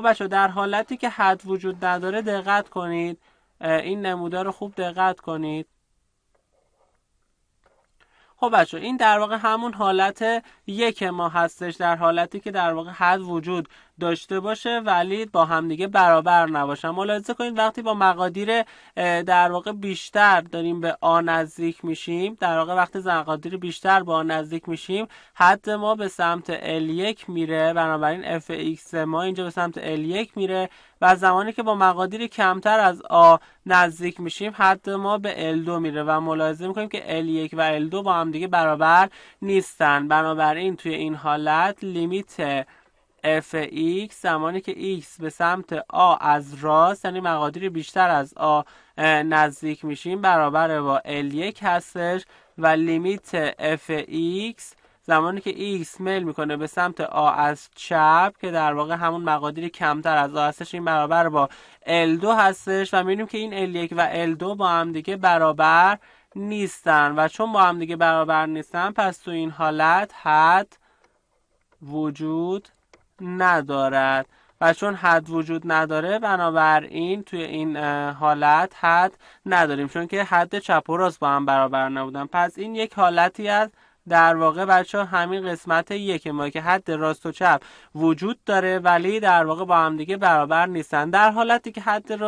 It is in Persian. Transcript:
خب بچه در حالتی که حد وجود نداره دقت کنید این نمودار رو خوب دقت کنید خب بچه این در واقع همون حالت یک ما هستش در حالتی که در واقع حد وجود داشته باشه ولی با همدیگه برابر نباشن ملاحظه کنید وقتی با مقادیر در واقع بیشتر داریم به آ نزدیک میشیم در واقع وقتی مقادیر بیشتر به آن نزدیک میشیم حد ما به سمت L1 میره بنابراین fx ما اینجا به سمت L1 میره و زمانی که با مقادیر کمتر از آ نزدیک میشیم حد ما به L2 میره و ملاحظه میکنیم که L1 و L2 با هم دیگه برابر نیستن بنابراین توی این حالت لیمیت f زمانی که x به سمت a از راست یعنی مقادیر بیشتر از a نزدیک میشیم برابر با l1 هستش و لیمیت f x زمانی که x میل میکنه به سمت a از چپ که در واقع همون مقادیر کمتر از a هستش این برابر با l2 هستش و میبینیم که این l1 و l2 با هم دیگه برابر نیستن و چون با هم دیگه برابر نیستن پس تو این حالت حد وجود ندارد و چون حد وجود نداره بنابراین توی این حالت حد نداریم چون که حد چپ و راست با هم برابر نبودن پس این یک حالتی از در واقع بچه همین قسمت یک ما که حد راست و چپ وجود داره ولی در واقع با هم دیگه برابر نیستن در حالتی که حد راست